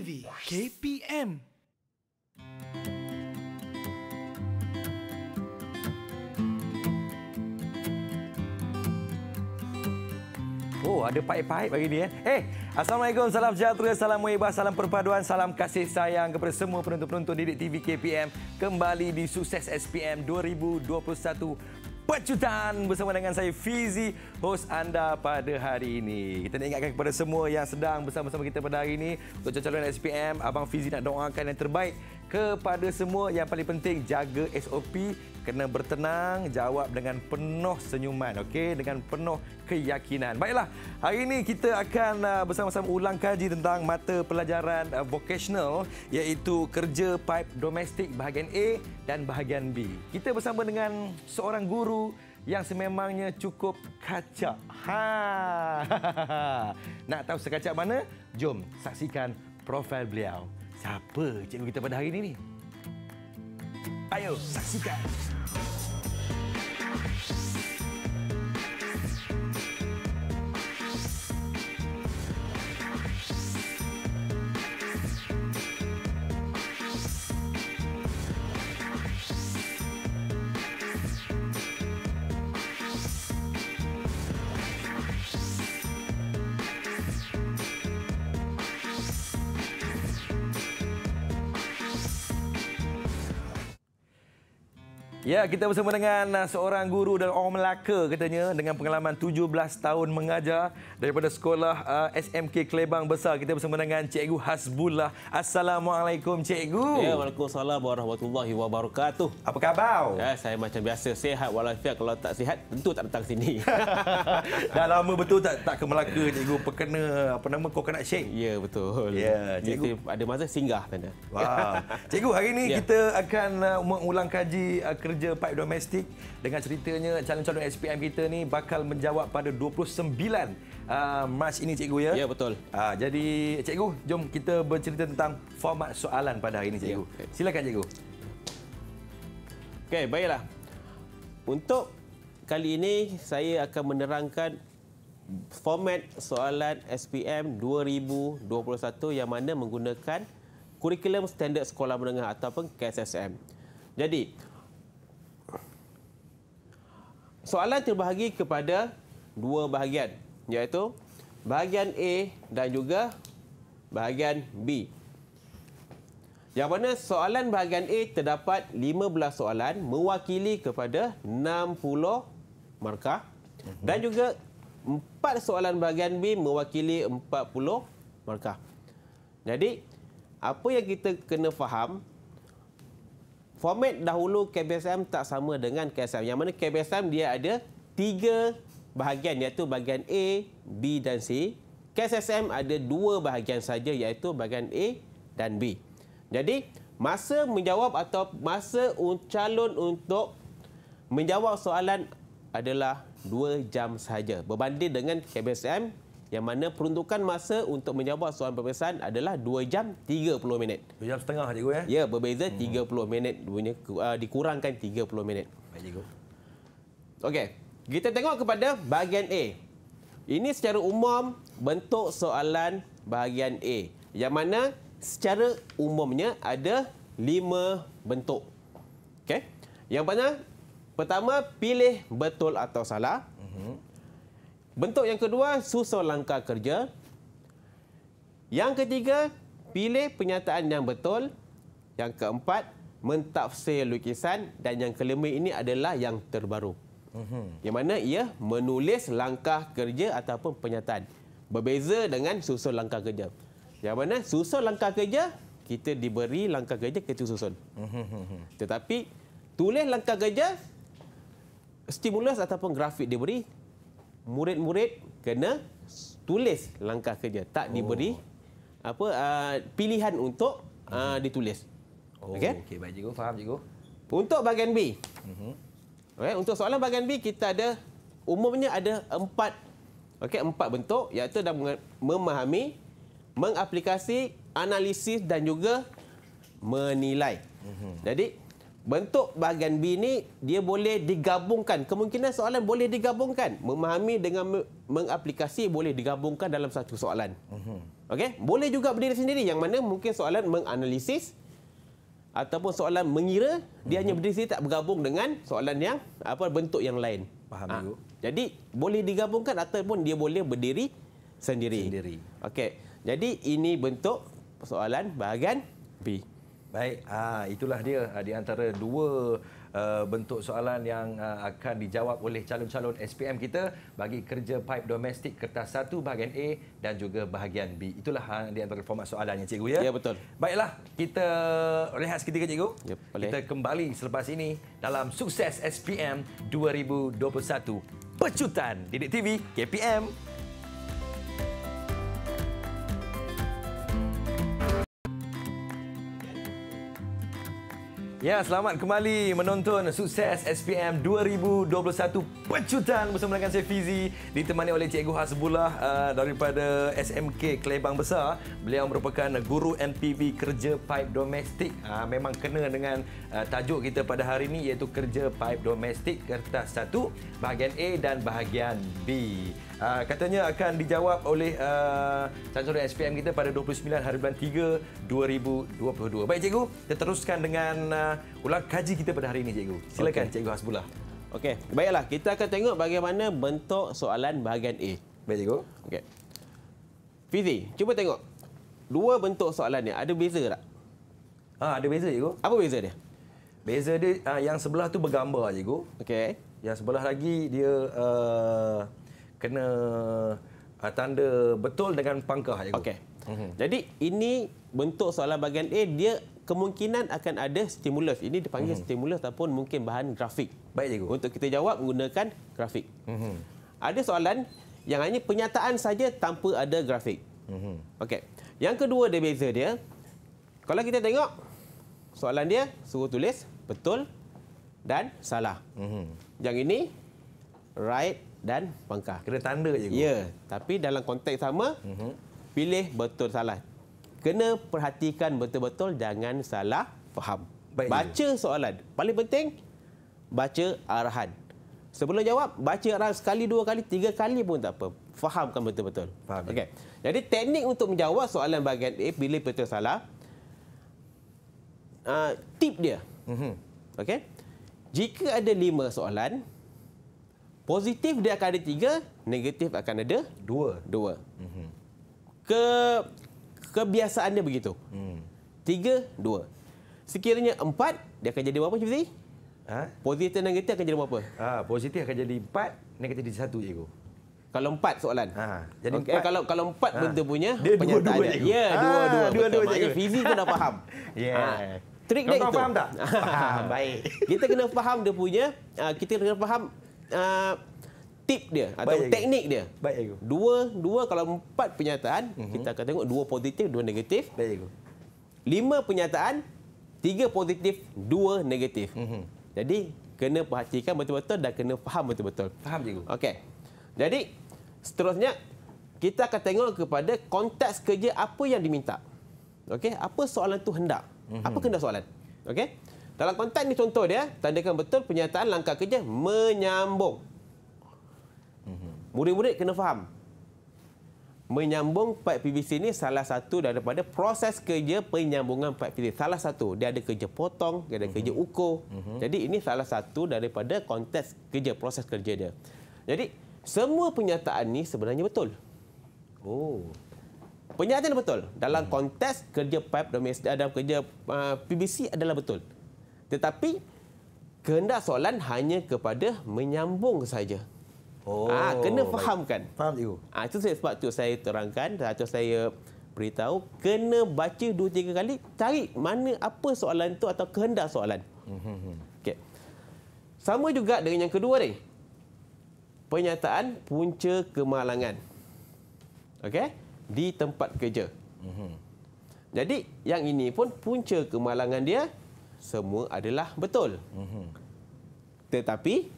Ήδη KPM Oh, ada pahit-pahit bagi dia. Eh. eh, Assalamualaikum, salam sejahtera, salam muhibah, salam perpaduan, salam kasih sayang kepada semua penonton-penonton Didik TV KPM. Kembali di Sukses SPM 2021 Pecutan bersama dengan saya Fizi, host anda pada hari ini. Kita nak ingatkan kepada semua yang sedang bersama-sama kita pada hari ini. Untuk calon SPM, Abang Fizi nak doakan yang terbaik kepada semua. Yang paling penting, jaga SOP kena bertenang, jawab dengan penuh senyuman, okey, dengan penuh keyakinan. Baiklah, hari ini kita akan uh, bersama-sama ulang kaji tentang mata pelajaran uh, vocational iaitu kerja pipe domestik bahagian A dan bahagian B. Kita bersama dengan seorang guru yang sememangnya cukup kacak. Ha. Nak tahu sekacak mana? Jom saksikan profil beliau. Siapa cikgu kita pada hari ini ni? Ayo saksikan. ます。Ya, kita bersama dengan uh, seorang guru dan orang Melaka katanya dengan pengalaman 17 tahun mengajar daripada sekolah uh, SMK Klebang Besar. Kita bersama dengan Cikgu Hasbullah. Assalamualaikum Cikgu. Ya, Waalaikumsalam warahmatullahi wabarakatuh. Apa khabar? Ya, saya macam biasa sihat walafiat. Kalau tak sihat tentu tak datang sini. Dah lama betul tak tak ke Melaka Cikgu perkena apa nama kau kena Sheikh. Ya, betul. Ya, Cikgu ada masa singgah sana. Wow Cikgu hari ini ya. kita akan uh, mengulang kaji uh, kerja pipe domestik dengan ceritanya calon-calon SPM kita ni bakal menjawab pada 29 uh, ah, March ini cikgu ya. Ya betul. Uh, jadi cikgu, jom kita bercerita tentang format soalan pada hari ini ya, cikgu. Ya. Silakan cikgu. Okey, baiklah. Untuk kali ini saya akan menerangkan format soalan SPM 2021 yang mana menggunakan kurikulum standard sekolah menengah ataupun KSSM. Jadi soalan terbahagi kepada dua bahagian iaitu bahagian A dan juga bahagian B. Yang mana soalan bahagian A terdapat 15 soalan mewakili kepada 60 markah mhm. dan juga 4 soalan bahagian B mewakili 40 markah. Jadi, apa yang kita kena faham, format dahulu KBSM tak sama dengan KSM. Yang mana KBSM dia ada tiga bahagian iaitu bahagian A, B dan C. Kes SM ada dua bahagian saja iaitu bahagian A dan B. Jadi, masa menjawab atau masa calon untuk menjawab soalan adalah dua jam saja berbanding dengan KBSM yang mana peruntukan masa untuk menjawab soalan peperiksaan adalah 2 jam 30 minit. 2 jam setengah cikgu ya. Ya, berbeza hmm. 30 minit punya uh, ah, dikurangkan 30 minit. Baik cikgu. Okey. Kita tengok kepada bahagian A. Ini secara umum bentuk soalan bahagian A. Yang mana secara umumnya ada lima bentuk. Okay, Yang mana pertama pilih betul atau salah. Mhm. Bentuk yang kedua susun langkah kerja. Yang ketiga pilih pernyataan yang betul. Yang keempat mentafsir lukisan dan yang kelima ini adalah yang terbaru. Uhum. Yang mana ia menulis langkah kerja ataupun pernyataan. Berbeza dengan susun langkah kerja. Yang mana susun langkah kerja, kita diberi langkah kerja kita susun. Uhum. Tetapi tulis langkah kerja, stimulus ataupun grafik diberi, murid-murid kena tulis langkah kerja. Tak oh. diberi apa uh, pilihan untuk uh, ditulis. Oh, okay? okay, baik cikgu. Faham cikgu. Untuk bahagian B. Uhum. Okay, eh, untuk soalan bahagian B, kita ada umumnya ada empat okay, empat bentuk iaitu dalam memahami, mengaplikasi, analisis dan juga menilai. Mhm. Jadi, bentuk bahagian B ini dia boleh digabungkan. Kemungkinan soalan boleh digabungkan. Memahami dengan mengaplikasi boleh digabungkan dalam satu soalan. Mhm. Okay? Boleh juga berdiri sendiri yang mana mungkin soalan menganalisis, ataupun soalan mengira dia hanya berdiri sendiri tak bergabung dengan soalan yang apa bentuk yang lain. Faham, ha. Guru. Jadi boleh digabungkan ataupun dia boleh berdiri sendiri. Sendiri. Okey. Jadi ini bentuk soalan bahagian B. Baik, ah, itulah dia ah, di antara dua uh, bentuk soalan yang uh, akan dijawab oleh calon-calon SPM kita bagi kerja pipe domestik kertas satu bahagian A dan juga bahagian B. Itulah ah, di antara format soalannya, cikgu. Ya, ya betul. Baiklah, kita rehat seketika, cikgu. Ya, boleh. Kita kembali selepas ini dalam sukses SPM 2021. Pecutan Didik TV KPM Ya, selamat kembali menonton sukses SPM 2021 pecutan bersama dengan saya Fizi ditemani oleh Cikgu Hasbullah uh, daripada SMK Kelebang Besar. Beliau merupakan guru MPV kerja pipe domestik. Uh, memang kena dengan uh, tajuk kita pada hari ini iaitu kerja pipe domestik kertas satu bahagian A dan bahagian B. Ah, katanya akan dijawab oleh uh, ah, Sansori SPM kita pada 29 hari bulan 3 2022. Baik cikgu, kita teruskan dengan uh, ulang kaji kita pada hari ini cikgu. Silakan okay. cikgu Hasbullah. Okey, baiklah kita akan tengok bagaimana bentuk soalan bahagian A. Baik cikgu. Okey. Fizi, cuba tengok. Dua bentuk soalan ni ada beza tak? Ha, ada beza cikgu. Apa beza dia? Beza dia uh, yang sebelah tu bergambar cikgu. Okey. Yang sebelah lagi dia uh, kena uh, tanda betul dengan pangkah cikgu. Okey. Mm-hmm. Jadi ini bentuk soalan bahagian A dia kemungkinan akan ada stimulus. Ini dipanggil mm-hmm. stimulus ataupun mungkin bahan grafik. Baik cikgu. Untuk kita jawab menggunakan grafik. Mm-hmm. Ada soalan yang hanya pernyataan saja tanpa ada grafik. Mm-hmm. Okey. Yang kedua dia beza dia. Kalau kita tengok soalan dia suruh tulis betul dan salah. Mm-hmm. Yang ini right dan pangkah. Kena tanda je. Ya, tapi dalam konteks sama, uh-huh. pilih betul salah. Kena perhatikan betul-betul jangan salah faham. Baik baca ya. soalan. Paling penting, baca arahan. Sebelum jawab, baca arahan sekali, dua kali, tiga kali pun tak apa. Fahamkan betul-betul. Faham. Okay. Jadi teknik untuk menjawab soalan bahagian A, pilih betul salah. Uh, tip dia. Uh-huh. Mhm. Okay. Jika ada lima soalan, Positif dia akan ada tiga, negatif akan ada dua. Dua. Mhm. Ke kebiasaan dia begitu. Hmm. Tiga, dua. Sekiranya empat, dia akan jadi berapa Cik Fizi? Ha? Positif dan negatif akan jadi berapa? Ha, positif akan jadi empat, negatif jadi satu Cikgu. Kalau empat soalan. Ha, jadi okay. empat. kalau kalau empat ha. benda punya dia dua, dua, Ya, ah, dua, dua, dua, dua, dua, dua, fizik pun dah faham. ya. Yeah. Ha. Trik dia itu. Faham tak? faham. Baik. Kita kena faham dia punya. Ah, kita kena faham Uh, tip dia atau teknik dia. Baik ego. Dua dua kalau empat pernyataan uh mhm. -huh. kita akan tengok dua positif dua negatif. Baik ego. Lima pernyataan tiga positif dua negatif. Uh mhm. -huh. Jadi kena perhatikan betul-betul dan kena faham betul-betul. Faham ego. Okey. Jadi seterusnya kita akan tengok kepada konteks kerja apa yang diminta. Okey, apa soalan tu hendak? Uh mhm. -huh. Apa kena soalan? Okey. Dalam konteks ni contoh dia, tandakan betul pernyataan langkah kerja menyambung. Murid-murid kena faham. Menyambung part PVC ni salah satu daripada proses kerja penyambungan part PVC. Salah satu. Dia ada kerja potong, dia ada kerja ukur. Jadi ini salah satu daripada konteks kerja, proses kerja dia. Jadi semua penyataan ni sebenarnya betul. Oh. Penyataan betul. Dalam konteks kerja pipe domestik, dalam kerja uh, PVC adalah Betul. Tetapi kehendak soalan hanya kepada menyambung saja. Ah, oh. Ah, kena fahamkan. Faham tu. Ah, itu saya sebab tu saya terangkan, atau saya beritahu kena baca dua tiga kali cari mana apa soalan itu atau kehendak soalan. Mm-hmm. Okay. Sama juga dengan yang kedua ni. Pernyataan punca kemalangan. Okey? Di tempat kerja. Mm-hmm. Jadi yang ini pun punca kemalangan dia semua adalah betul. Mhm. Tetapi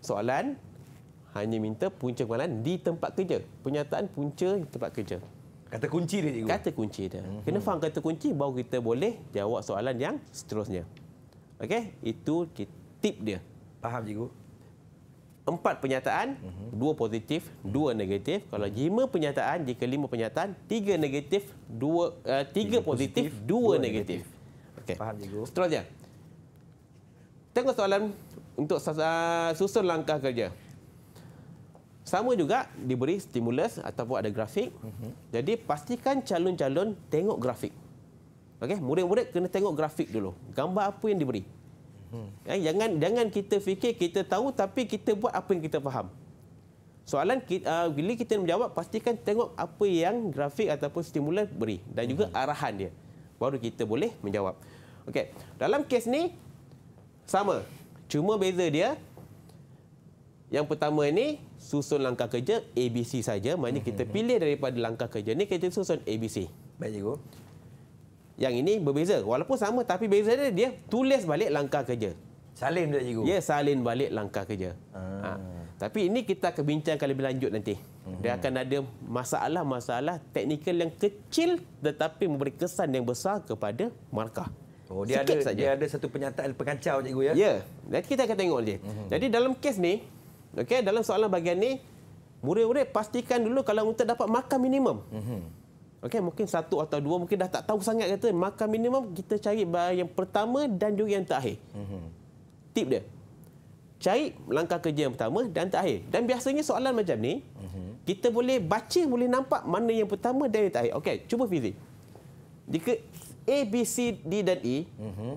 soalan hanya minta punca kemalangan di tempat kerja. Pernyataan punca di tempat kerja. Kata kunci dia, cikgu. Kata kunci dia. Mhm. Kena faham kata kunci baru kita boleh jawab soalan yang seterusnya. Okey, itu tip dia. Faham, cikgu? Empat penyataan, mhm. dua positif, dua negatif. Kalau lima pernyataan, jika lima pernyataan, tiga negatif, dua uh, tiga, tiga positif, positif dua, dua negatif. negatif. Okay. Faham cikgu. Seterusnya. Tengok soalan untuk susun langkah kerja. Sama juga diberi stimulus ataupun ada grafik. Mhm. Jadi pastikan calon-calon tengok grafik. Okey, murid-murid kena tengok grafik dulu. Gambar apa yang diberi? Hmm. Jangan jangan kita fikir kita tahu tapi kita buat apa yang kita faham. Soalan uh, bila kita menjawab pastikan tengok apa yang grafik ataupun stimulus beri dan juga mhm. arahan dia. Baru kita boleh menjawab. Okey. Dalam kes ni sama. Cuma beza dia yang pertama ni susun langkah kerja ABC saja. Maknanya kita mhm. pilih daripada langkah kerja ni kita susun ABC. Baik cikgu. Yang ini berbeza. Walaupun sama tapi beza dia dia tulis balik langkah kerja. Salin dia cikgu. Ya, salin balik langkah kerja. Ah. Ha. Tapi ini kita akan bincangkan lebih lanjut nanti. Dia mhm. akan ada masalah-masalah teknikal yang kecil tetapi memberi kesan yang besar kepada markah. Oh, dia Sikit ada sahaja. dia ada satu penyataan pengacau cikgu ya. Ya. Nanti kita akan tengok dia. Mm-hmm. Jadi dalam kes ni, okey, dalam soalan bagian ni, murid-murid pastikan dulu kalau untuk dapat markah minimum. Mm-hmm. Okey, mungkin satu atau dua mungkin dah tak tahu sangat kata markah minimum kita cari bahagian yang pertama dan juga yang terakhir. Mm-hmm. Tip dia. Cari langkah kerja yang pertama dan terakhir. Dan biasanya soalan macam ni, mm-hmm. kita boleh baca, boleh nampak mana yang pertama dan yang terakhir. Okey, cuba fizik. Jika A, B, C, D dan E, mm -hmm.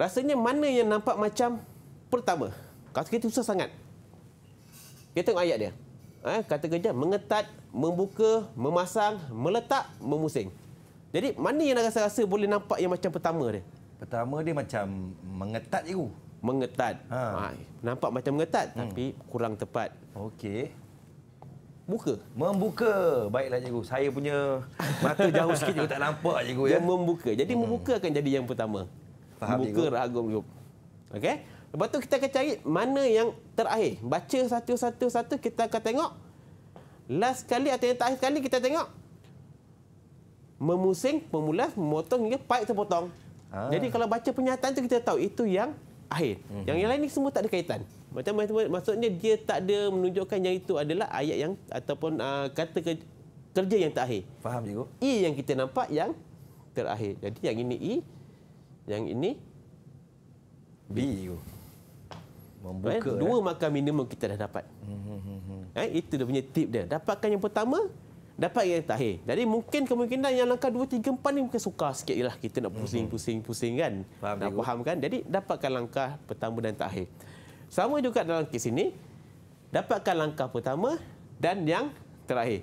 rasanya mana yang nampak macam pertama? Kata kita susah sangat. Kita tengok ayat dia. Eh, kata kerja, mengetat, membuka, memasang, meletak, memusing. Jadi, mana yang nak rasa-rasa boleh nampak yang macam pertama dia? Pertama dia macam mengetat, cikgu. Mengetat. Ha. Ha, nampak macam mengetat, hmm. tapi kurang tepat. Okey. Buka. Membuka. Baiklah cikgu. Saya punya mata jauh sikit juga tak nampak cikgu ya. membuka. Jadi hmm. membuka akan jadi yang pertama. Faham membuka ragam grup. Okey. Lepas tu kita akan cari mana yang terakhir. Baca satu-satu-satu kita akan tengok. Last kali atau yang terakhir kali kita tengok. Memusing, memulas, memotong hingga paik terpotong. Ah. Jadi kalau baca penyataan tu kita tahu itu yang akhir. Hmm. Yang yang lain ni semua tak ada kaitan. Macam maksudnya dia tak ada menunjukkan yang itu adalah ayat yang ataupun uh, kata kerja yang terakhir. Faham juga I yang kita nampak yang terakhir. Jadi yang ini I, yang ini B. B. Membuka. Eh, eh. dua eh. makan minimum kita dah dapat. Hmm, hmm, hmm, eh, itu dah punya tip dia. Dapatkan yang pertama, dapat yang terakhir. Jadi mungkin kemungkinan yang langkah dua, tiga, empat ni mungkin sukar sikit lah. Kita nak pusing, pusing, pusing kan. Faham, nak faham kan? Jadi dapatkan langkah pertama dan terakhir. Sama juga dalam kes ini, dapatkan langkah pertama dan yang terakhir.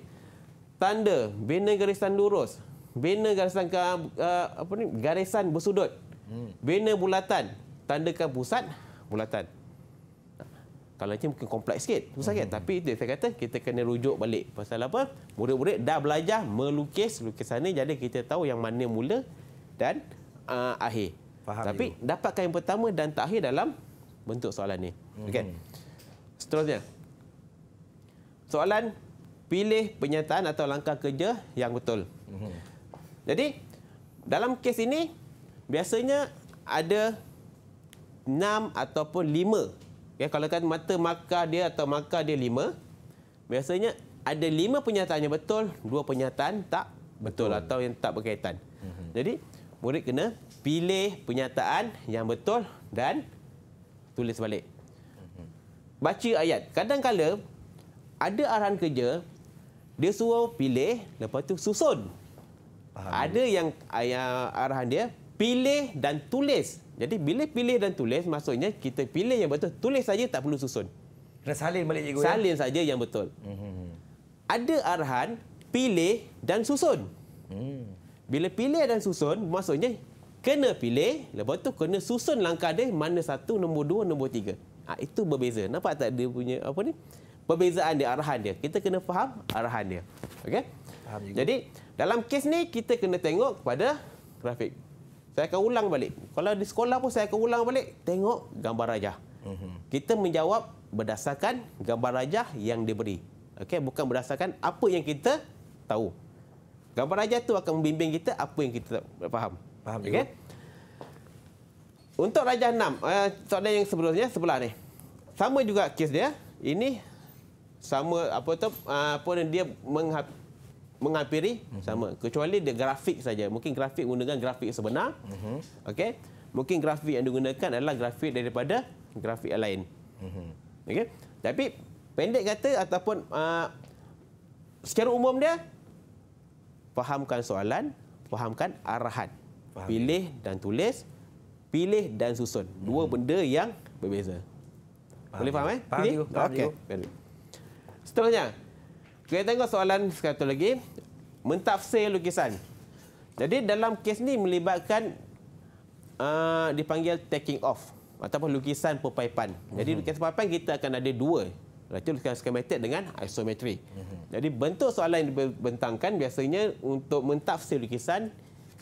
Tanda bina garisan lurus, bina garisan uh, apa ni? garisan bersudut. Hmm. Bina bulatan, tandakan pusat bulatan. Kalau macam mungkin kompleks sikit, susah sikit. Mm-hmm. Tapi itu saya kata kita kena rujuk balik. Pasal apa? Murid-murid dah belajar melukis lukisan ini. Jadi kita tahu yang mana mula dan uh, akhir. Faham Tapi you. dapatkan yang pertama dan terakhir dalam bentuk soalan ni. Hmm. Okey. Kan? Seterusnya. Soalan pilih pernyataan atau langkah kerja yang betul. Hmm. Jadi dalam kes ini biasanya ada 6 ataupun 5. Okey ya, kalau kan mata maka dia atau maka dia 5, biasanya ada 5 pernyataan yang betul, 2 pernyataan tak betul, betul. atau yang tak berkaitan. Hmm. Jadi murid kena pilih pernyataan yang betul dan tulis balik. Baca ayat. Kadang-kadang ada arahan kerja, dia suruh pilih, lepas tu susun. Faham. Ada yang arahan dia, pilih dan tulis. Jadi bila pilih dan tulis, maksudnya kita pilih yang betul, tulis saja tak perlu susun. Kena salin balik cikgu. Ya? Salin saja yang betul. Mm -hmm. Ada arahan, pilih dan susun. Mm. Bila pilih dan susun, maksudnya kena pilih lepas tu kena susun langkah dia mana satu nombor dua nombor tiga ha, itu berbeza nampak tak dia punya apa ni perbezaan dia arahan dia kita kena faham arahan dia okey jadi dalam kes ni kita kena tengok kepada grafik saya akan ulang balik kalau di sekolah pun saya akan ulang balik tengok gambar rajah mhm. kita menjawab berdasarkan gambar rajah yang diberi Okay? bukan berdasarkan apa yang kita tahu gambar rajah tu akan membimbing kita apa yang kita faham Faham okay? Untuk Rajah eh, 6, uh, soalan yang sebelumnya sebelah ni. Sama juga kes dia. Ini sama apa tu ah, apa uh, dia menghap, menghampiri uh mhm. -huh. sama kecuali dia grafik saja. Mungkin grafik menggunakan grafik sebenar. Uh mhm. -huh. Okey. Mungkin grafik yang digunakan adalah grafik daripada grafik yang lain. Uh mhm. -huh. Okey. Tapi pendek kata ataupun uh, secara umum dia fahamkan soalan, fahamkan arahan. Faham. Pilih dan tulis, pilih dan susun. Dua hmm. benda yang berbeza. Faham Boleh faham eh? Faham juga. Okey. Seterusnya, kita tengok soalan sekali lagi. Mentafsir lukisan. Jadi dalam kes ni melibatkan uh, dipanggil taking off ataupun lukisan perpaipan. Hmm. Jadi lukisan perpaipan kita akan ada dua. Iaitu lukisan skematik dengan isometri. Hmm. Jadi bentuk soalan yang dibentangkan biasanya untuk mentafsir lukisan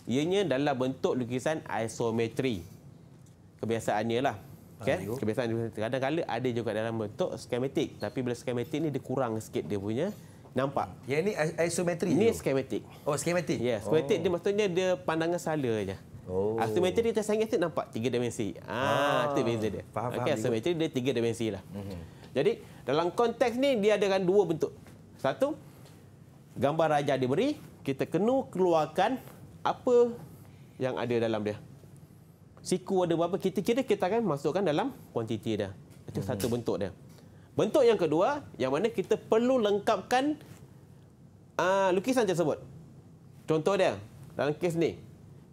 ianya dalam bentuk lukisan isometri. Kebiasaannya lah. Ah, okay. Kebiasaan kadang-kadang ada juga dalam bentuk skematik. Tapi bila skematik ni dia kurang sikit dia punya nampak. Ya ini isometri Ini skematik. Oh, skematik. Ya, yeah, skematik oh. dia maksudnya dia pandangan sala je. Oh. Ah, isometri dia sangat tu nampak tiga dimensi. Ah, itu ah, beza dia. Faham, okay, faham. Isometri dia tiga dimensi lah. Mm-hmm. Jadi, dalam konteks ni dia ada dua bentuk. Satu, gambar raja diberi, kita kena keluarkan apa yang ada dalam dia. Siku ada berapa, kita kira kita akan masukkan dalam kuantiti dia. Itu hmm. satu bentuk dia. Bentuk yang kedua, yang mana kita perlu lengkapkan uh, lukisan tersebut. Contoh dia, dalam kes ni,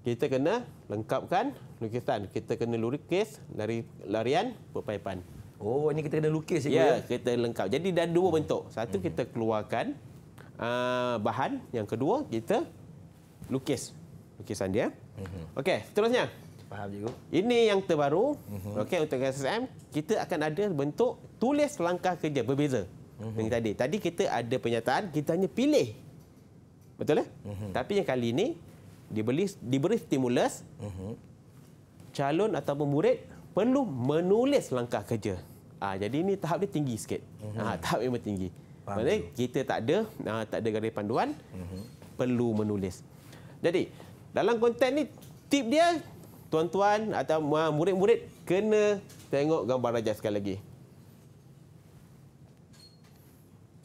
kita kena lengkapkan lukisan. Kita kena lukis dari larian berpaipan. Oh, ini kita kena lukis. Ya, ya, kita lengkap. Jadi, ada dua bentuk. Satu, hmm. kita keluarkan uh, bahan. Yang kedua, kita lukis lukisan dia. Mhm. Okey, seterusnya. Faham juga. Ini yang terbaru. Mhm. Okey, untuk SSM, kita akan ada bentuk tulis langkah kerja berbeza. Yang mhm. tadi. Tadi kita ada penyataan, kita hanya pilih. Betul ya? Eh? Tapi yang kali ini diberi diberi stimulus. Calon atau murid perlu menulis langkah kerja. Ah, jadi ini tahap dia tinggi sikit. Ah, tahap memang tinggi. Maksudnya kita tak ada ah, tak ada garis panduan. Perlu menulis. Jadi, dalam konten ni tip dia tuan-tuan atau murid-murid kena tengok gambar raja sekali lagi.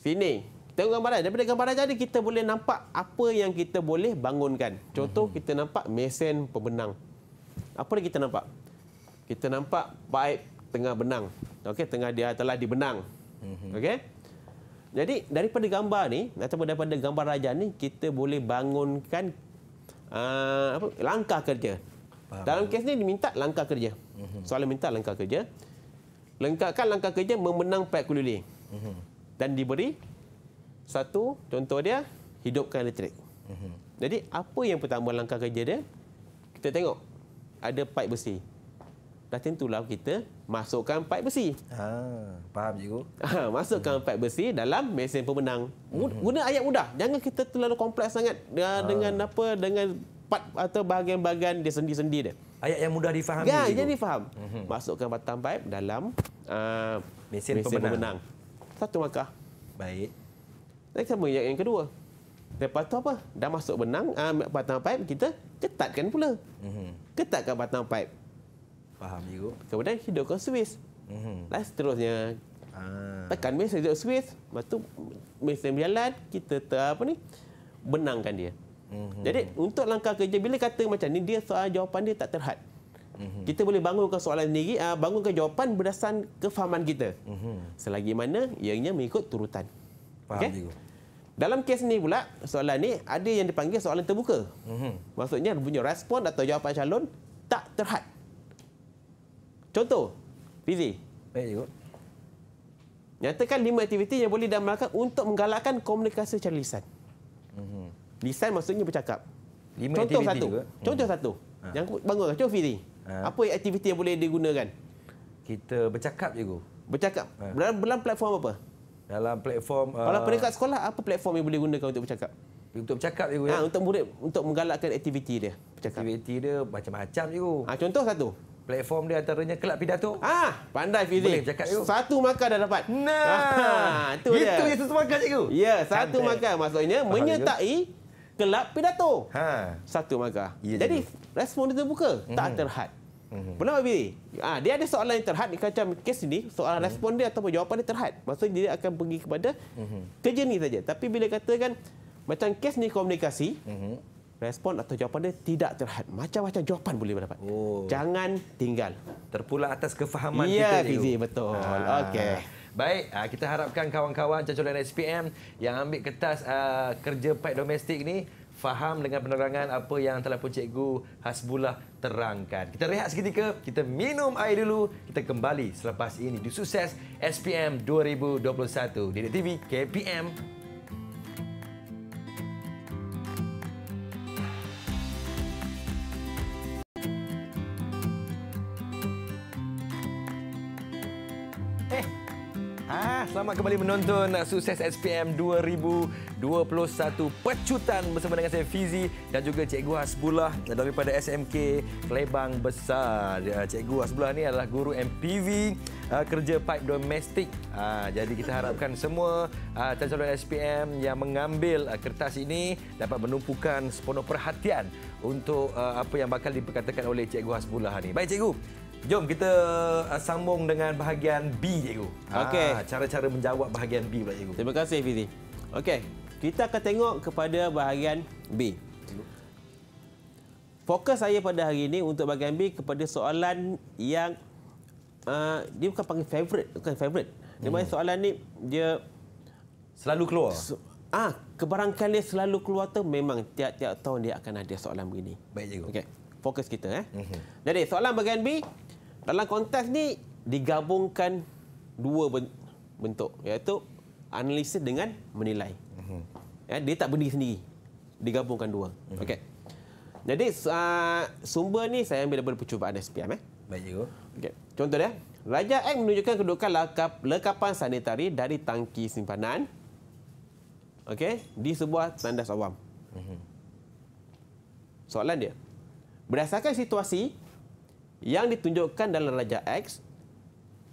Sini. Tengok gambar raja. Daripada gambar raja ni kita boleh nampak apa yang kita boleh bangunkan. Contoh mhm. kita nampak mesin pembenang. Apa yang kita nampak? Kita nampak pipe tengah benang. Okey, tengah dia telah dibenang. Mhm. Okay. Jadi daripada gambar ni ataupun daripada gambar raja ni kita boleh bangunkan Ah, apa langkah kerja. Faham. Dalam kes ni diminta langkah kerja. Uh-huh. Soalan minta langkah kerja. Lengkapkan langkah kerja memenang pak keliling. Uh-huh. Mhm. Dan diberi satu contoh dia hidupkan elektrik. Uh-huh. Jadi apa yang pertama langkah kerja dia? Kita tengok ada pipe besi dah tentulah kita masukkan paip besi. Ha, faham cikgu? Ha, masukkan hmm. paip besi dalam mesin pemenang. Hmm. Guna ayat mudah. Jangan kita terlalu kompleks sangat eh, ha. dengan, ha. apa dengan part atau bahagian-bahagian dia sendi-sendi dia. Ayat yang mudah difahami. Ya, jadi difaham. Hmm. Masukkan batang paip dalam uh, mesin, mesin pemenang. pemenang. Satu markah. Baik. Lepas sama yang, yang kedua. Lepas tu apa? Dah masuk benang, uh, batang paip, kita ketatkan pula. Hmm. Ketatkan batang pipe. Faham juga. Kemudian hidup ke Swiss. Hmm. Dan seterusnya. Ah. Tekan mesin hidup Swiss. Lepas tu mesin berjalan. Kita ter, apa ni, benangkan dia. Hmm. Jadi untuk langkah kerja. Bila kata macam ni, dia soal jawapan dia tak terhad. Hmm. Kita boleh bangunkan soalan sendiri. Uh, bangunkan jawapan berdasarkan kefahaman kita. Hmm. Selagi mana ianya mengikut turutan. Faham okay? juga. Dalam kes ni pula, soalan ni ada yang dipanggil soalan terbuka. Mm -hmm. Maksudnya, punya respon atau jawapan calon tak terhad. Contoh, Fizi. Baik, Cikgu. Nyatakan lima aktiviti yang boleh diamalkan untuk menggalakkan komunikasi secara lisan. Mhm. Lisan maksudnya bercakap. Lima Contoh aktiviti satu. Juga. Contoh hmm satu. Ha. Yang bangun, lah. Cikgu Fizi. Ha. Apa aktiviti yang boleh digunakan? Kita bercakap, Cikgu. Bercakap. Ha. Dalam platform apa? Dalam platform... Kalau uh, peringkat sekolah, apa platform yang boleh gunakan untuk bercakap? Untuk bercakap, Cikgu. Ya? Ha, ya? Untuk murid, untuk menggalakkan aktiviti dia. Bercakap. Aktiviti dia macam-macam, Cikgu. Ha, contoh satu. Platform dia antaranya kelab pidato. Ah, pandai Fizik. Boleh cakap tu. Satu markah dah dapat. Nah. Ah, itu dia. Itu yang satu markah cikgu. Ya, satu markah maksudnya Faham menyertai kelab pidato. Ha. Satu markah. Ya, Jadi respon dia terbuka, tak mhm. terhad. Pernah Abi? Ah, dia ada soalan yang terhad ni macam kes ini, soalan mhm. respon dia ataupun jawapan dia terhad. Maksudnya dia akan pergi kepada mm kerja ni saja. Tapi bila katakan macam kes ni komunikasi, mhm respon atau jawapan dia tidak terhad. Macam-macam jawapan boleh mendapat. Oh. Jangan tinggal. Terpulang atas kefahaman ya, kita. Ya, betul. Ha. Okey. Baik, ah, kita harapkan kawan-kawan cacolan SPM yang ambil kertas ah, kerja paid domestik ni faham dengan penerangan apa yang telah pun cikgu Hasbullah terangkan. Kita rehat seketika, kita minum air dulu, kita kembali selepas ini di Sukses SPM 2021. Dedek TV KPM selamat kembali menonton Sukses SPM 2021 Pecutan bersama dengan saya Fizi dan juga Cikgu Hasbullah daripada SMK Kelebang Besar. Ya, Cikgu Hasbullah ni adalah guru MPV ah, kerja pipe domestik. Ah, jadi kita harapkan semua ah, calon-calon SPM yang mengambil kertas ini dapat menumpukan sepenuh perhatian untuk apa yang bakal diperkatakan oleh Cikgu Hasbullah ni. Baik Cikgu, Jom kita uh, sambung dengan bahagian B, cikgu. Okey. Ah, cara-cara menjawab bahagian B pula, cikgu. Terima kasih, Fizi. Okey. Kita akan tengok kepada bahagian B. Fokus saya pada hari ini untuk bahagian B kepada soalan yang uh, dia bukan panggil favorite, bukan favorite. Dia hmm. soalan ni dia selalu keluar. Ah, kebarangkali selalu keluar tu memang tiap-tiap tahun dia akan ada soalan begini. Baik cikgu. Okey. Fokus kita eh. Mm -hmm. Jadi, soalan bahagian B, dalam konteks ni digabungkan dua bentuk iaitu analisis dengan menilai. Mm-hmm. Ya, dia tak berdiri sendiri. Digabungkan dua. Mm-hmm. Okey. Jadi uh, sumber ni saya ambil daripada percubaan SPM eh. Baik juga. Okey. Contoh dia, Raja X menunjukkan kedudukan lakap, lekapan sanitari dari tangki simpanan okey di sebuah tandas awam. Mm-hmm. Soalan dia. Berdasarkan situasi, yang ditunjukkan dalam Raja X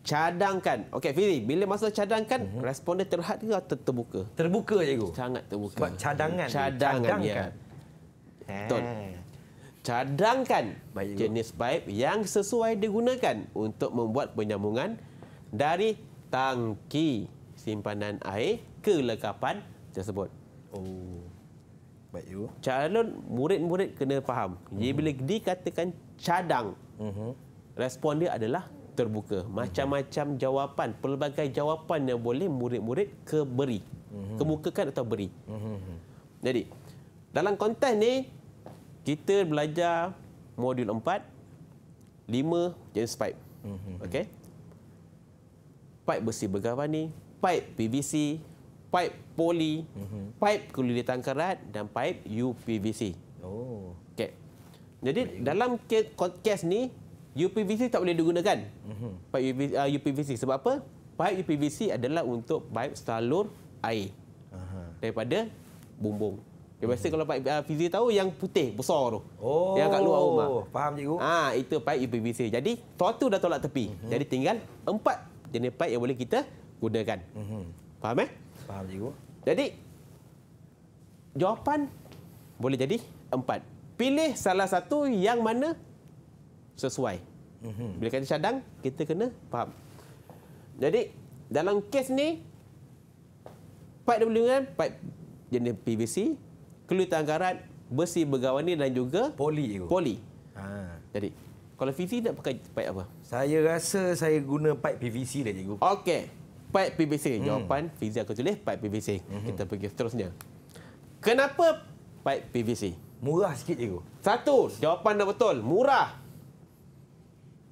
cadangkan. Okey, Fizi, bila masa cadangkan, mm-hmm. respon dia terhad ke atau terbuka? Terbuka, cikgu. Sangat terbuka. Sebab cadangan. Cadangan, cadangkan. ya. Cadangkan Baik, jenis pipe yang sesuai digunakan untuk membuat penyambungan dari tangki simpanan air ke lekapan tersebut. Oh. Baik, cikgu. Calon murid-murid kena faham. Mm-hmm. Bila dikatakan cadang, uh-huh. respon dia adalah terbuka macam-macam uh-huh. jawapan pelbagai jawapan yang boleh murid-murid keberi uh-huh. kemukakan atau beri uh-huh. jadi dalam konten ni kita belajar modul 4 5 jenis pipe uh-huh. okey pipe besi bergawani pipe PVC pipe poli uh-huh. pipe kulit tangkarat dan pipe UPVC oh jadi Baik. dalam kes ni UPVC tak boleh digunakan. Mhm. Uh -huh. Ah, uh, UPVC sebab apa? Pipe UPVC adalah untuk pipe salur air. Uh -huh. Daripada bumbung. Ya mesti mhm. kalau pipe uh, PVC tahu yang putih besar tu. Oh. Yang kat luar rumah. Faham cikgu? Ah ha, itu pipe UPVC. Jadi satu dah tolak tepi. Uh mhm. -huh. Jadi tinggal empat jenis pipe yang boleh kita gunakan. Uh mhm. -huh. Faham eh? Faham cikgu. Jadi jawapan boleh jadi empat pilih salah satu yang mana sesuai. Mhm. Bila kata cadang, kita kena faham. Jadi, dalam kes ni, pipe dia dengan pipe jenis PVC, kulit tangan besi besi bergawani dan juga poli. poli. Ha. Jadi, kalau PVC nak pakai pipe apa? Saya rasa saya guna pipe PVC dah, cikgu. Okey. Pipe PVC. Hmm. Jawapan PVC aku tulis pipe PVC. Hmm. Kita pergi seterusnya. Kenapa pipe PVC? Murah sikit cikgu. Satu, jawapan dah betul. Murah.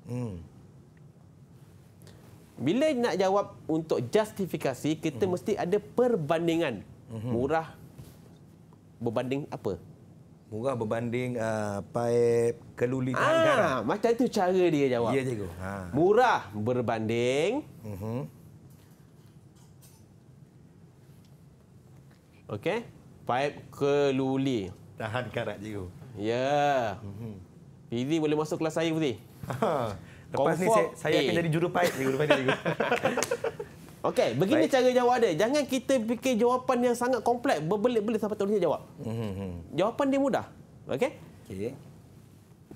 Hmm. Bila nak jawab untuk justifikasi, kita hmm. mesti ada perbandingan. Hmm. Murah berbanding apa? Murah berbanding uh, paip keluli tangan. Ah, kan? macam itu cara dia jawab. Ya, cikgu. Ha. Murah berbanding... Hmm. Okey? Paip keluli tahan karat jiru. Ya. Mhm. Fizi boleh masuk kelas saya Fizi. Ha. Lepas Confirm. ni saya, saya akan jadi juru jurupait jiru pada jiru. Okey, begini Baik. cara jawab dia. Jangan kita fikir jawapan yang sangat kompleks, berbelit-belit sampai tak boleh jawab. Mhm, mhm. Jawapan dia mudah. Okey? Okey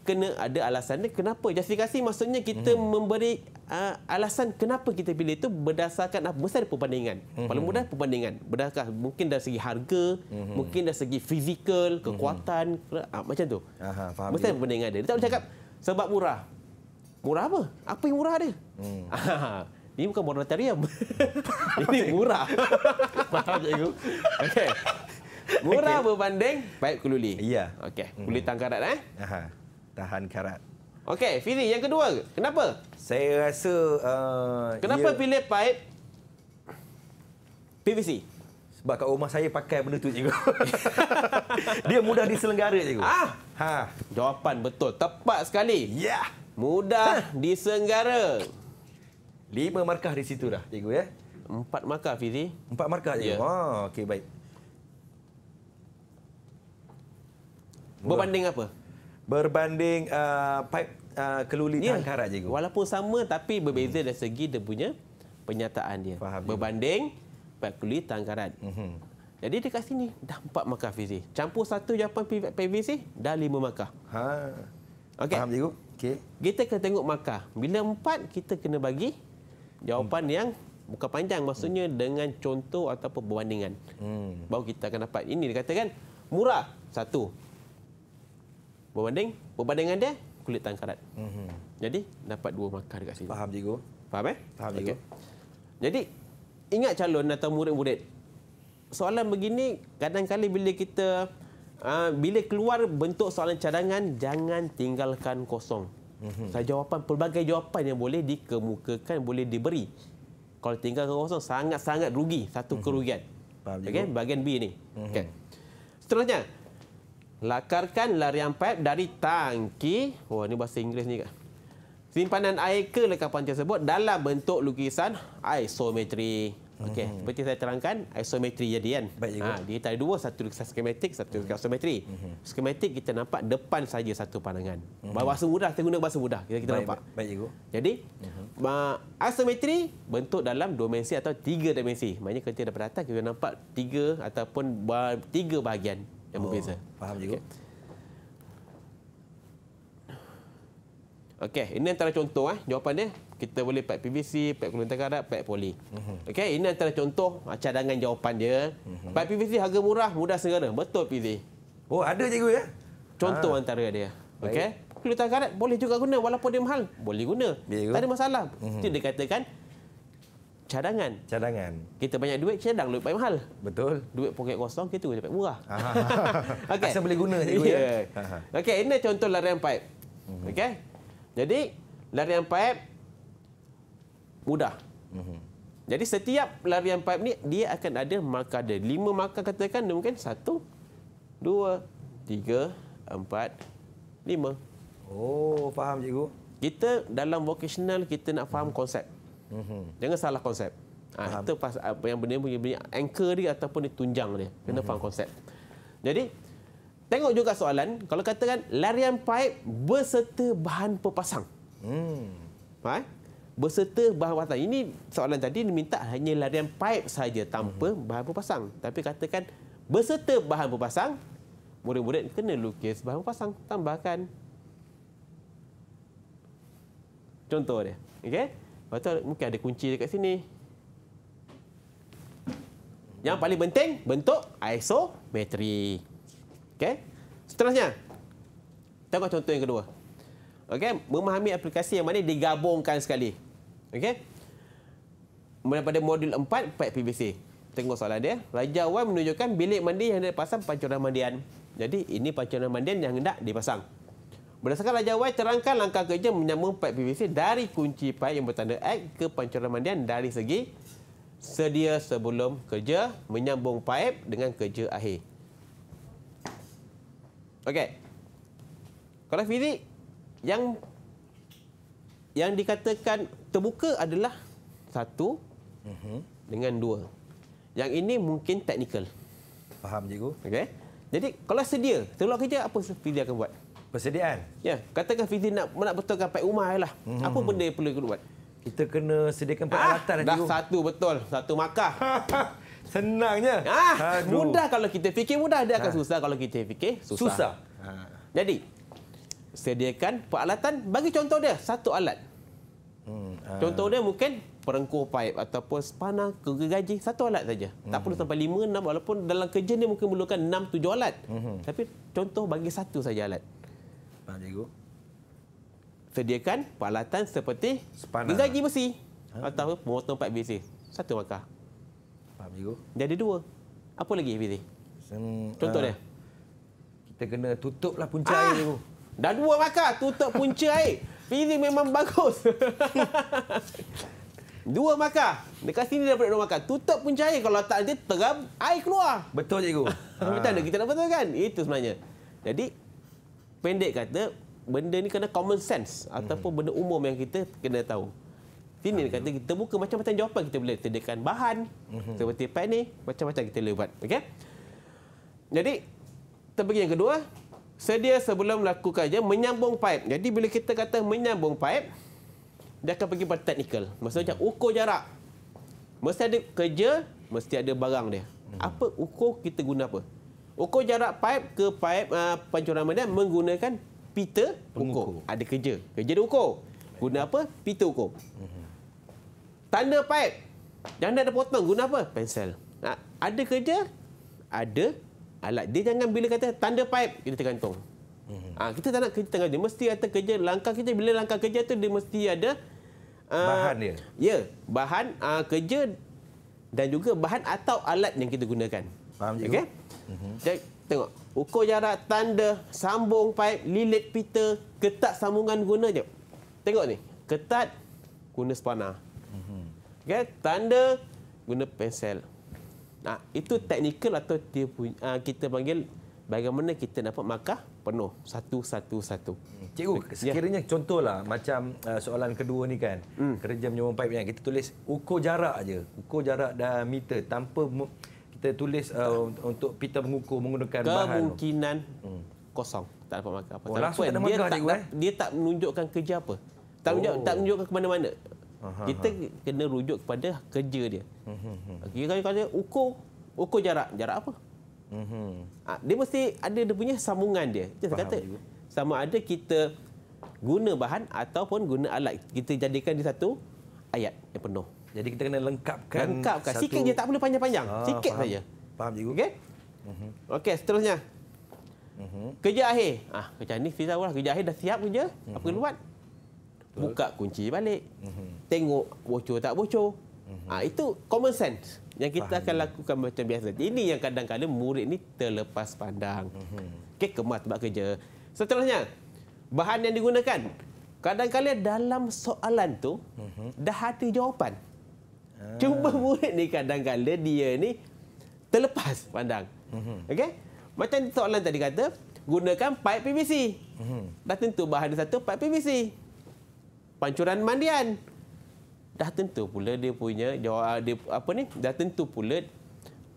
kena ada alasan dia kenapa justifikasi maksudnya kita hmm. memberi uh, alasan kenapa kita pilih itu berdasarkan apa mesti ada perbandingan hmm. paling mudah perbandingan berdasarkan mungkin dari segi harga hmm. mungkin dari segi fizikal mhm. kekuatan hmm. uh, macam tu mesti ada perbandingan dia, dia tak boleh cakap sebab murah murah apa apa yang murah dia hmm. Ah, ini bukan monetarium. Ini murah. Faham tak cikgu? Okey. Murah okay. berbanding baik kululi. Ya. Yeah. Okey. Hmm. Kuli tangkarat eh. Aha. Uh-huh tahan karat. Okey, Fizi yang kedua ke? Kenapa? Saya rasa... Uh, Kenapa ia... pilih pipe PVC? Sebab kat rumah saya pakai benda tu cikgu. Dia mudah diselenggara cikgu. Ah, ha. Jawapan betul. Tepat sekali. Ya. Yeah. Mudah ha. diselenggara. Lima markah di situ dah cikgu ya. Empat markah Fizi. Empat markah cikgu. Yeah. Ha, Wah, okey baik. Mudah. Berbanding apa? berbanding uh, pipe uh, keluli yeah. tangkarat cikgu. Walaupun sama tapi berbeza hmm. dari segi dia punya penyataan dia. Faham berbanding juga. pipe keluli tangkarat. Mm -hmm. Jadi dekat sini dah empat markah fizik. Campur satu jawapan PVC dah lima markah. Ha. Okey. Faham cikgu? Okey. Kita kena tengok markah. Bila empat kita kena bagi jawapan hmm. yang bukan panjang maksudnya hmm. dengan contoh ataupun perbandingan. Hmm. Baru kita akan dapat ini dia murah satu berbanding perbandingan dia kulit tangkarat. Mm-hmm. Jadi dapat dua makar dekat sini. Faham cikgu? Faham eh? Faham cikgu. Okay. Jadi ingat calon atau murid-murid. Soalan begini kadang-kadang bila kita uh, bila keluar bentuk soalan cadangan jangan tinggalkan kosong. Mm-hmm. jawapan pelbagai jawapan yang boleh dikemukakan boleh diberi. Kalau tinggalkan kosong sangat-sangat rugi satu mm-hmm. kerugian. okay? Bagian B ni. Mhm. Okay. Seterusnya, lakarkan larian paip dari tangki. Wah, oh, ini bahasa Inggeris ni. Simpanan air ke lekapan tersebut dalam bentuk lukisan isometri. Okey, hmm seperti saya terangkan, isometri jadi kan. Baik juga. Ha, dia ada dua, satu lukisan skematik, satu lukisan hmm isometri. Mm-hmm. Skematik kita nampak depan saja satu pandangan. hmm Bahasa mudah, kita guna bahasa mudah. Kita, kita baik, nampak. Baik, baik juga. Jadi, mm-hmm. isometri bentuk dalam dimensi atau tiga dimensi. Maksudnya kita dapat datang, kita nampak tiga ataupun tiga bahagian yang oh, berbeza. Faham juga. Okey, ini antara contoh eh. Jawapan dia, kita boleh pakai PVC, pakai kulintang karat, pakai poli. Uh mhm. -huh. Okey, ini antara contoh ah, cadangan jawapan dia. Uh mhm. -huh. Pack PVC harga murah, mudah segera. Betul PVC. Oh, ada cikgu ya? Contoh ha. antara dia. Okey. Kulintang karat boleh juga guna walaupun dia mahal. Boleh guna. Biar tak ada masalah. Uh mhm. -huh. Itu dia cadangan. Cadangan. Kita banyak duit cadang duit paling mahal. Betul. Duit poket kosong kita boleh dapat murah. Ah. Okey. Asal boleh guna cikgu yeah. ya. ya. Okey, ini contoh larian pipe. Mm-hmm. Okey. Jadi larian pipe mudah. Mm-hmm. Jadi setiap larian pipe ni dia akan ada markah dia. Lima markah katakan dia mungkin satu, dua, tiga, empat, lima. Oh, faham cikgu. Kita dalam vocational kita nak faham mm-hmm. konsep hmm Jangan salah konsep. Ha, itu pas, apa ah, yang benda punya punya anchor dia ataupun dia tunjang dia. Kena mm-hmm. faham konsep. Jadi tengok juga soalan kalau katakan larian pipe berserta bahan pepasang. Hmm. Ha? Berserta bahan pepasang. Ini soalan tadi minta hanya larian pipe saja tanpa mm-hmm. bahan pepasang. Tapi katakan berserta bahan pepasang murid-murid kena lukis bahan pepasang tambahkan. Contoh dia. Okey? Lepas tu mungkin ada kunci dekat sini. Yang paling penting bentuk isometri. okay. Seterusnya. Tengok contoh yang kedua. Okay, memahami aplikasi yang mana digabungkan sekali. Okey. Daripada modul 4 pack PVC. Tengok soalan dia. Raja Wan menunjukkan bilik mandi yang hendak dipasang pancuran mandian. Jadi ini pancuran mandian yang hendak dipasang. Berdasarkan Raja Y terangkan langkah kerja menyambung paip PVC dari kunci paip yang bertanda X ke pancuran mandian dari segi sedia sebelum kerja menyambung paip dengan kerja akhir. Okey. Kalau fizik yang yang dikatakan terbuka adalah satu mhm. dengan dua. Yang ini mungkin teknikal. Faham cikgu. Okey. Jadi kalau sedia, terlalu kerja apa fizik akan buat? persediaan. Ya, katakan Fizi nak nak betulkan pak rumah lah. Hmm. Apa benda yang perlu kita buat? Kita kena sediakan peralatan ah, dah dulu. satu betul, satu makah. Senangnya. Ah, mudah kalau kita fikir mudah dia akan ah. susah kalau kita fikir susah. Susah. Ah. Jadi, sediakan peralatan. Bagi contoh dia, satu alat. Hmm. Ah. Contoh dia mungkin perengkuh paip ataupun spanner gergaji satu alat saja. Hmm. Tak perlu hmm. sampai lima, enam walaupun dalam kerja dia mungkin memerlukan enam, tujuh alat. Hmm. Tapi contoh bagi satu saja alat. Pak Cikgu. Sediakan peralatan seperti Spanar. Gergaji besi ha? atau motor empat besi. Satu maka, Pak Cikgu. Dia ada dua. Apa lagi besi? Sem Contoh uh, dia. Kita kena tutuplah punca ah! air Cikgu. Dah dua maka tutup punca air. Fizik memang bagus. dua maka Dekat sini dapat dua maka Tutup punca air. Kalau tak nanti terang, air keluar. Betul, Cikgu. Betul, ha. kita nak betul kan? Itu sebenarnya. Jadi, pendek kata benda ni kena common sense ataupun hmm. benda umum yang kita kena tahu. Ini dia kata kita buka macam-macam jawapan kita boleh sediakan bahan hmm. seperti pen ni macam-macam kita boleh buat. Okey. Jadi tepi yang kedua sedia sebelum lakukan je menyambung pipe. Jadi bila kita kata menyambung pipe dia akan pergi pada technical. Maksudnya hmm. ukur jarak. Mesti ada kerja, mesti ada barang dia. Hmm. Apa ukur kita guna apa? Ukur jarak pipe ke pipe uh, ah, pancuran badan menggunakan pita pengukur. ukur. Ada kerja. Kerja dia ukur. Guna apa? Pita ukur. Mhm. Tanda pipe. Jangan ada potong. Guna apa? Pensel. Uh, ada kerja? Ada alat. Dia jangan bila kata tanda pipe, kita tergantung. Uh, kita tak nak kerja tengah dia. Mesti ada kerja. Langkah kita, bila langkah kerja tu dia mesti ada... Uh, bahan dia? Ya. Bahan uh, kerja dan juga bahan atau alat yang kita gunakan. Faham cikgu. Okey. Mm-hmm. Jadi tengok ukur jarak tanda sambung paip lilit pita ketat sambungan guna je. Tengok ni. Ketat guna spana. Mm-hmm. Okey, tanda guna pensel. Nah, itu teknikal atau dia punya, ah, kita panggil bagaimana kita dapat markah penuh satu satu satu. Cikgu, ya. sekiranya ya. contohlah macam ah, soalan kedua ni kan, hmm. kerja menyambung paip yang kita tulis ukur jarak aje, ukur jarak dan meter tanpa Tulis uh, untuk pita mengukur menggunakan bahan Kemungkinan hmm. kosong. Tak dapat markah apa. Oh, kan, tak dia, dia, tak, dia tak menunjukkan kerja apa. Tak, oh. menunjukkan, tak menunjukkan ke mana-mana. Kita kena rujuk kepada kerja dia. Hmm, hmm, Kira-kira ukur, ukur jarak. Jarak apa? Ah, dia mesti ada dia punya sambungan dia. Kita Faham kata, juga. sama ada kita guna bahan ataupun guna alat. Kita jadikan di satu ayat yang penuh. Jadi kita kena lengkapkan. Lengkapkan. Satu... Sikit je tak perlu panjang-panjang. Ah, Sikit saja. Faham cikgu. Okey. Mhm. Okey, seterusnya. Mhm. Kerja akhir. Ah, macam ni Fiza lah. kerja akhir dah siap kerja. Mm-hmm. Apa perlu mhm. buat? Betul. Buka kunci balik. Mm-hmm. Tengok bocor tak bocor. Mm-hmm. Ah, itu common sense yang kita Faham akan lakukan macam biasa. Ini yang kadang-kadang murid ni terlepas pandang. Mhm. Okey, kemas tempat kerja. Seterusnya, bahan yang digunakan. Kadang-kadang dalam soalan tu mm-hmm. dah ada jawapan. Mhm. Ha. Cuma murid ni kadang-kadang dia ni terlepas pandang. Mm-hmm. Okey? Macam soalan tadi kata, gunakan paip PVC. Mm-hmm. Dah tentu bahan satu paip PVC. Pancuran mandian. Dah tentu pula dia punya jawab ah, dia apa ni? Dah tentu pula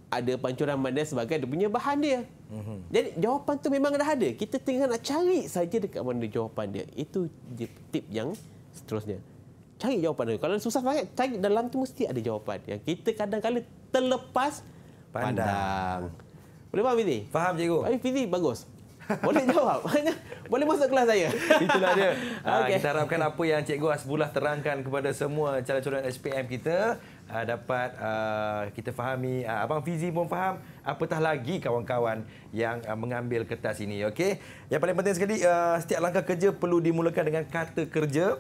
ada pancuran mandian sebagai dia punya bahan dia. Mm-hmm. Jadi jawapan tu memang dah ada. Kita tinggal nak cari saja dekat mana jawapan dia. Itu tip yang seterusnya cari jawapan dia. Kalau susah sangat, cari dalam tu mesti ada jawapan. Yang kita kadang-kadang terlepas pandang. pandang. Boleh faham ini? Faham cikgu. Tapi Fizi bagus. Boleh jawab. Boleh masuk kelas saya. Itulah dia. Ah, okay. Kita harapkan apa yang Cikgu Hasbullah terangkan kepada semua calon-calon SPM kita ah, dapat ah, kita fahami. Abang Fizi pun faham. Apatah lagi kawan-kawan yang mengambil kertas ini. Okay? Yang paling penting sekali, setiap langkah kerja perlu dimulakan dengan kata kerja.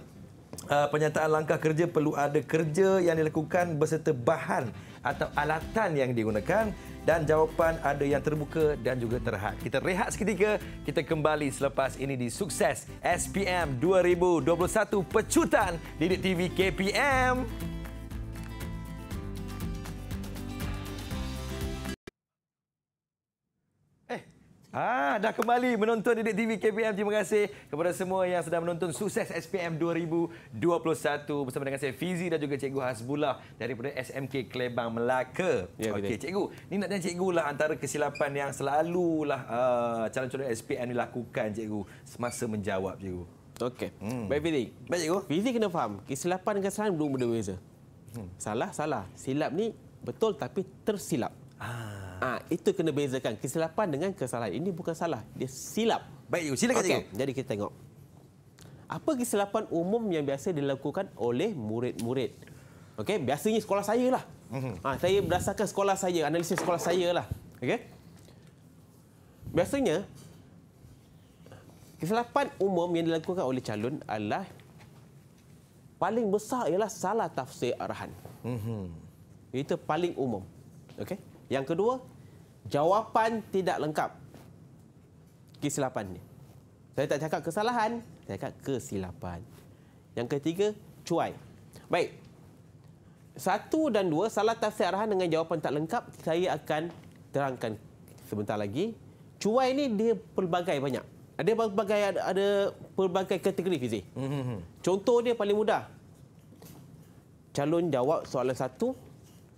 Uh, penyataan langkah kerja perlu ada kerja yang dilakukan berserta bahan atau alatan yang digunakan dan jawapan ada yang terbuka dan juga terhad. Kita rehat seketika, kita kembali selepas ini di Sukses SPM 2021 Pecutan Didik TV KPM. Ah, dah kembali menonton Didik TV KPM. Terima kasih kepada semua yang sedang menonton Sukses SPM 2021 bersama dengan saya Fizi dan juga Cikgu Hasbullah daripada SMK Klebang Melaka. Ya, Okey, Cikgu. Ini nak tanya Cikgu lah antara kesilapan yang selalulah uh, calon-calon SPM dilakukan, Cikgu, semasa menjawab, Cikgu. Okey. Hmm. Baik, Fizi. Baik, Cikgu. Fizi kena faham, kesilapan dan kesalahan belum berbeza. Hmm. Salah, salah. Silap ni betul tapi tersilap. Ah. Ha, itu kena bezakan kesilapan dengan kesalahan. Ini bukan salah, dia silap. Baik, you. silakan okay. cikgu. Jadi kita tengok. Apa kesilapan umum yang biasa dilakukan oleh murid-murid? Okay, biasanya sekolah saya lah. Ha, saya berdasarkan sekolah saya, analisis sekolah saya lah. Okay. Biasanya kesilapan umum yang dilakukan oleh calon adalah paling besar ialah salah tafsir arahan. Mm-hmm. Itu paling umum. Okey. Yang kedua, jawapan tidak lengkap. Kesilapan ni. Saya tak cakap kesalahan, saya cakap kesilapan. Yang ketiga, cuai. Baik. Satu dan dua, salah tafsir arahan dengan jawapan tak lengkap, saya akan terangkan sebentar lagi. Cuai ni dia pelbagai banyak. Ada pelbagai, ada, ada pelbagai kategori fizik. Hmm. Contoh dia paling mudah. Calon jawab soalan satu,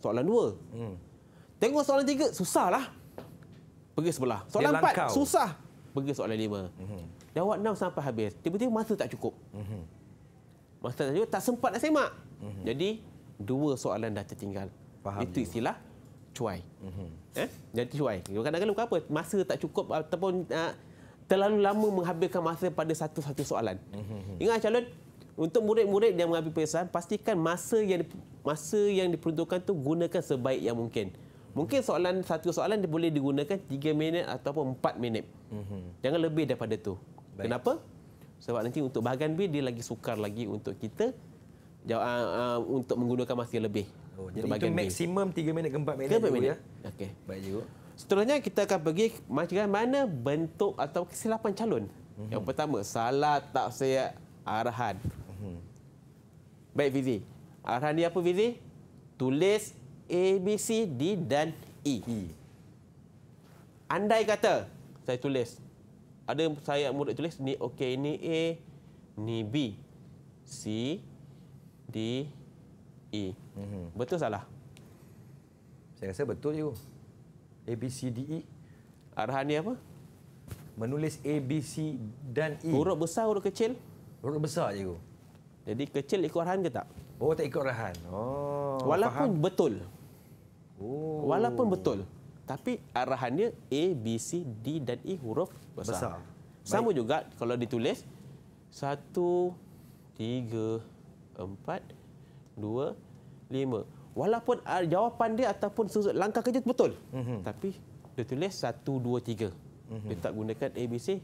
soalan dua. Hmm. Tengok soalan tiga, susahlah. Pergi sebelah. Soalan dia empat, langkau. susah. Pergi soalan lima. Uh-huh. Mhm. Dah enam sampai habis. Tiba-tiba masa tak cukup. Uh-huh. Masa tak cukup, tak sempat nak semak. Uh-huh. Jadi, dua soalan dah tertinggal. Faham Itu istilah juga. cuai. Uh-huh. Eh? Jadi cuai. Kadang-kadang bukan apa, masa tak cukup ataupun uh, terlalu lama menghabiskan masa pada satu-satu soalan. Uh-huh. Ingat calon, untuk murid-murid yang mengambil perisahan, pastikan masa yang masa yang diperuntukkan tu gunakan sebaik yang mungkin. Mungkin soalan satu soalan dia boleh digunakan 3 minit ataupun 4 minit. Mm-hmm. Jangan lebih daripada tu. Baik. Kenapa? Sebab nanti untuk bahagian B dia lagi sukar lagi untuk kita jawab uh, uh, ah, ah, untuk menggunakan masa yang lebih. Oh, jadi itu maksimum 3 minit ke 4 minit. 3 minit. Ya? Okey. Baik juga. Seterusnya kita akan pergi macam mana bentuk atau kesilapan calon. Mm-hmm. Yang pertama, salah tak saya arahan. Mm-hmm. Baik Vizi. Arahan dia apa Vizi? Tulis A, B, C, D dan E. e. Andai kata saya tulis. Ada saya murid tulis ni okey ni A, ni B, C, D, E. Hmm. Betul salah? Saya rasa betul je. A, B, C, D, E. Arahan ni apa? Menulis A, B, C dan E. Huruf besar, huruf kecil? Huruf besar je. Jadi kecil ikut arahan ke tak? Oh, tak ikut arahan. Oh, Walaupun faham. betul. Oh. Walaupun betul, tapi arahannya A, B, C, D dan E huruf besar. besar. Sama Baik. juga kalau ditulis satu, tiga, empat, dua, lima. Walaupun jawapan dia ataupun susut langkah kerja betul, mm -hmm. tapi ditulis satu, dua, tiga. Mhm. Dia tak gunakan A, B, C.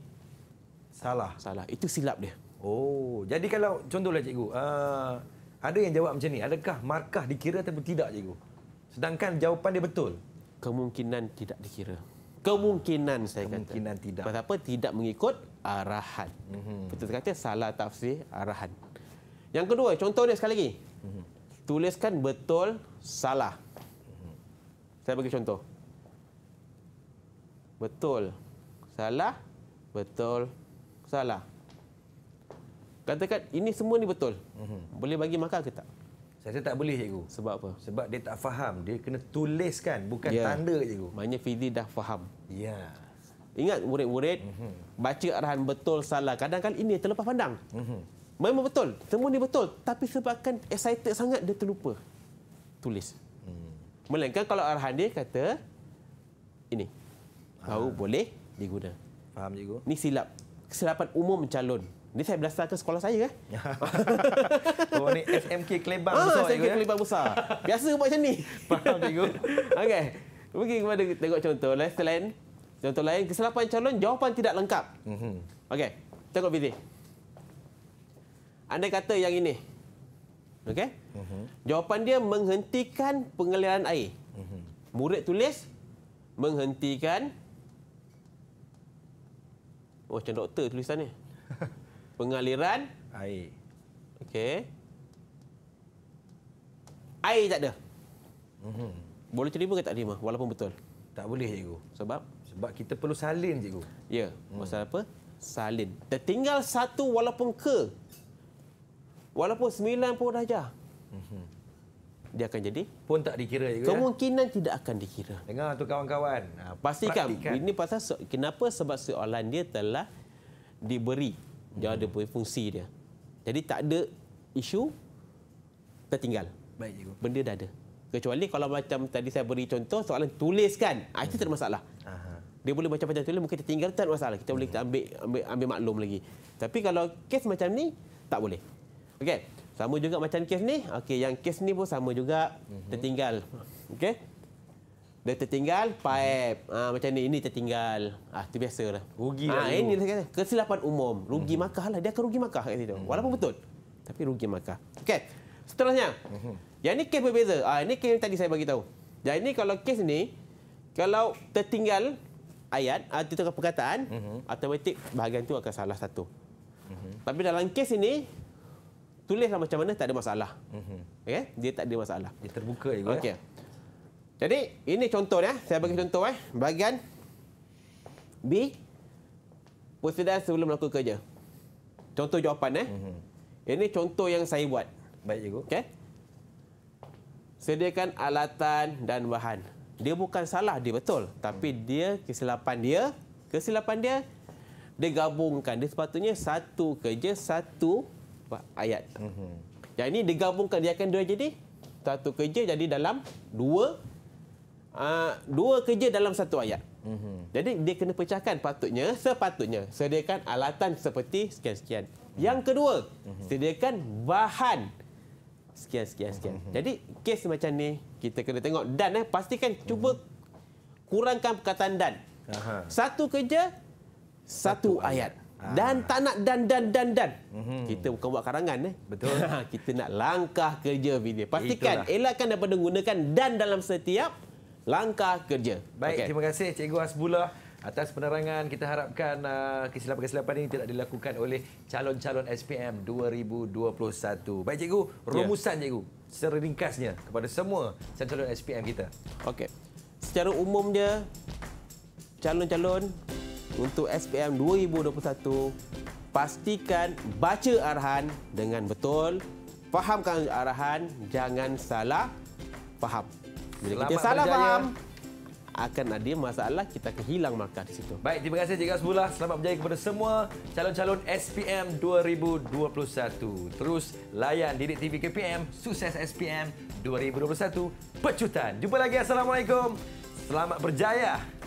Salah. Salah. Itu silap dia. Oh, jadi kalau contohlah cikgu, uh, ada yang jawab macam ni, adakah markah dikira atau tidak cikgu? Sedangkan jawapan dia betul. Kemungkinan tidak dikira. Kemungkinan saya Kemungkinan kata. Kemungkinan tidak. Sebab apa? Tidak mengikut arahan. Mm-hmm. Betul kata salah tafsir arahan. Yang kedua, contoh dia sekali lagi. Mm-hmm. Tuliskan betul salah. Mm-hmm. Saya bagi contoh. Betul salah. Betul salah. Katakan ini semua ni betul. Mm-hmm. Boleh bagi makan ke tak? Saya tak boleh cikgu. Sebab apa? Sebab dia tak faham. Dia kena tuliskan bukan ya. tanda cikgu. Maknanya Fizi dah faham. Ya. Ingat murid-murid mm-hmm. baca arahan betul salah. Kadang-kadang ini terlepas pandang. Mm-hmm. Memang betul. Temu ni betul tapi sebabkan excited sangat dia terlupa. Tulis. Mm. Melainkan kalau arahan dia kata ini. Ah. Baru ha. boleh diguna. Faham cikgu? Ni silap. Kesilapan umum calon. Ini saya berdasarkan sekolah saya kan? Oh ni SMK Kelebang ah, besar. SMK ya? Kelebang besar. Biasa buat macam ni. Faham cikgu. Okey. Mungkin kepada tengok contoh. Lain, line. Contoh lain. Kesalahan calon jawapan tidak lengkap. Mhm. Okey. Tengok video. Anda kata yang ini. Okey. Mhm. Jawapan dia menghentikan pengaliran air. Mhm. Murid tulis. Menghentikan. Oh macam doktor tulisannya pengaliran air. Okey. Air tak ada. Mm-hmm. Boleh terima ke tak terima walaupun betul? Tak boleh cikgu. Sebab sebab kita perlu salin cikgu. Ya, hmm. pasal apa? Salin. Tertinggal satu walaupun ke. Walaupun 90 darjah. Mm-hmm. Dia akan jadi pun tak dikira cikgu. Ya? Kemungkinan ya? tidak akan dikira. Dengar tu kawan-kawan. Ah, pastikan praktikan. ini pasal kenapa sebab soalan dia telah diberi. Dia ada punya fungsi dia. Jadi tak ada isu tertinggal. Baik juga. Benda dah ada. Kecuali kalau macam tadi saya beri contoh soalan tuliskan. Ah hmm. itu tak ada masalah. Aha. Dia boleh baca baca tulis mungkin tertinggal tak ada masalah. Kita hmm. boleh kita ambil, ambil ambil maklum lagi. Tapi kalau kes macam ni tak boleh. Okey. Sama juga macam kes ni. Okey yang kes ni pun sama juga hmm. tertinggal. Okey. Dia tertinggal, paip. Ha, ah, macam ni, ini tertinggal. Ah, tu biasa lah. Rugi ha, lah. Ini kata, kesilapan umum. Rugi hmm. makah lah. Dia akan rugi makah kat situ. Hmm. Walaupun betul. Tapi rugi makah. Okey. Seterusnya. Hmm. Yang ini kes berbeza. Ah, ini kes yang tadi saya bagi tahu. Jadi ini kalau kes ni, kalau tertinggal ayat, atau ah, tukar perkataan, hmm. automatik bahagian tu akan salah satu. Hmm. Tapi dalam kes ini, tulislah macam mana, tak ada masalah. Hmm. Okey? Dia tak ada masalah. Dia terbuka juga. Eh. Okey. Ya? Jadi, ini contoh ya. Saya bagi contoh eh. Bahagian B persediaan sebelum melakukan kerja. Contoh jawapan eh. Mm-hmm. Ini contoh yang saya buat. Baik cikgu. Okey. Sediakan alatan dan bahan. Dia bukan salah dia betul, tapi mm. dia kesilapan dia, kesilapan dia dia gabungkan. Dia sepatutnya satu kerja satu ayat. Mm-hmm. Yang ini digabungkan dia akan dua jadi satu kerja jadi dalam dua Ah, dua kerja dalam satu ayat. Mhm. Jadi dia kena pecahkan patutnya sepatutnya sediakan alatan seperti sekian-sekian. Mhm. Yang kedua, mhm. sediakan bahan sekian-sekian-sekian. Jadi kes macam ni kita kena tengok dan eh pastikan cuba kurangkan perkataan dan. Satu kerja satu ayat. Ah. Dan tak nak dan dan dan dan. Kita bukan buat karangan eh. Betul. kita nak langkah kerja video. Pastikan Itulah. elakkan daripada gunakan dan dalam setiap langkah kerja. Baik, okay. terima kasih Cikgu Hasbullah atas penerangan. Kita harapkan uh, kesilapan-kesilapan ini tidak dilakukan oleh calon-calon SPM 2021. Baik Cikgu, rumusan yeah. Cikgu secara ringkasnya kepada semua calon-calon SPM kita. Okey. Secara umumnya calon-calon untuk SPM 2021 pastikan baca arahan dengan betul, fahamkan arahan, jangan salah faham. Bila Selamat kita salah berjaya. faham, akan ada masalah kita kehilang hilang di situ. Baik, terima kasih Cik Hasbullah. Selamat berjaya kepada semua calon-calon SPM 2021. Terus layan Didik TV KPM, sukses SPM 2021. Pecutan. Jumpa lagi. Assalamualaikum. Selamat berjaya.